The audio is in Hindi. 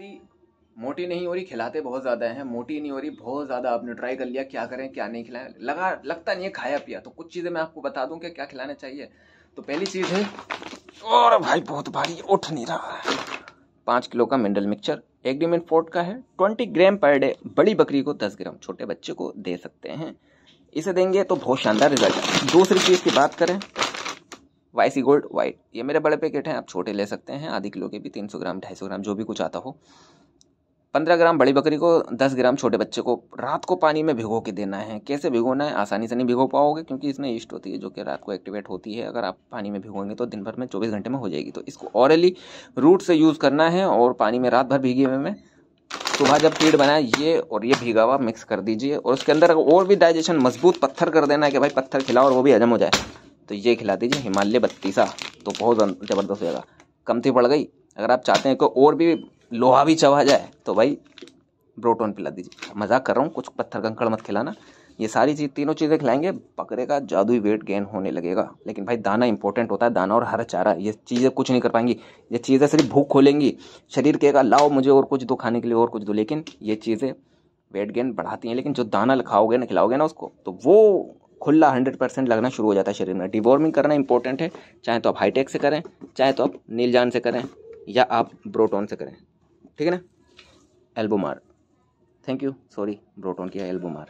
मोटी नहीं हो रही खिलाते बहुत ज़्यादा हैं मोटी नहीं हो रही बहुत ज़्यादा आपने ट्राई कर लिया क्या करें क्या नहीं खिलाएं लगा लगता नहीं है खाया पिया तो कुछ चीज़ें मैं आपको बता दूं कि क्या खिलाना चाहिए तो पहली चीज़ है और भाई बहुत भारी उठ नहीं रहा है पाँच किलो का मिनरल मिक्सचर एग्रीमेंट फोर्ट का है ट्वेंटी ग्राम पर डे बड़ी बकरी को दस ग्राम छोटे बच्चे को दे सकते हैं इसे देंगे तो बहुत शानदार रिजल्ट दूसरी चीज़ की बात करें वाईसी गोल्ड वाइट ये मेरे बड़े पैकेट हैं आप छोटे ले सकते हैं आधी किलो के भी तीन सौ ग्राम ढाई सौ ग्राम जो भी कुछ आता हो पंद्रह ग्राम बड़ी बकरी को दस ग्राम छोटे बच्चे को रात को पानी में भिगो के देना है कैसे भिगोना है आसानी से नहीं भिगो पाओगे क्योंकि इसमें ईस्ट होती है जो कि रात को एक्टिवेट होती है अगर आप पानी में भिगोएंगे तो दिन भर में चौबीस घंटे में हो जाएगी तो इसको ऑरली रूट से यूज़ करना है और पानी में रात भर भीगे हुए में सुबह जब पेड़ बनाए ये और ये भीगा हुआ मिक्स कर दीजिए और उसके अंदर और भी डाइजेशन मजबूत पत्थर कर देना है कि भाई पत्थर खिलाओ और वो भी हजम हो जाए तो ये खिला दीजिए हिमालय बत्तीसा तो बहुत ज़बरदस्त हो जाएगा कमती पड़ गई अगर आप चाहते हैं कि और भी लोहा भी चबा जाए तो भाई ब्रोटोन पिला दीजिए मजाक कर रहा हूँ कुछ पत्थर कंकड़ मत खिलाना ये सारी चीज़ तीनों चीज़ें खिलाएंगे बकरे का जादू वेट गेन होने लगेगा लेकिन भाई दाना इंपॉर्टेंट होता है दाना और हरा चारा ये चीज़ें कुछ नहीं कर पाएंगी ये चीज़ें सिर्फ भूख खोलेंगी शरीर कहेगा लाओ मुझे और कुछ दो खाने के लिए और कुछ दो लेकिन ये चीज़ें वेट गेन बढ़ाती हैं लेकिन जो दाना खाओगे ना खिलाओगे ना उसको तो वो खुला हंड्रेड परसेंट लगना शुरू हो जाता है शरीर में डिवॉर्मिंग करना इंपॉर्टेंट है चाहे तो आप हाईटेक से करें चाहे तो आप नीलजान से करें या आप ब्रोटोन से करें ठीक है ना एल्बोमार थैंक यू सॉरी ब्रोटोन किया एल्बोमार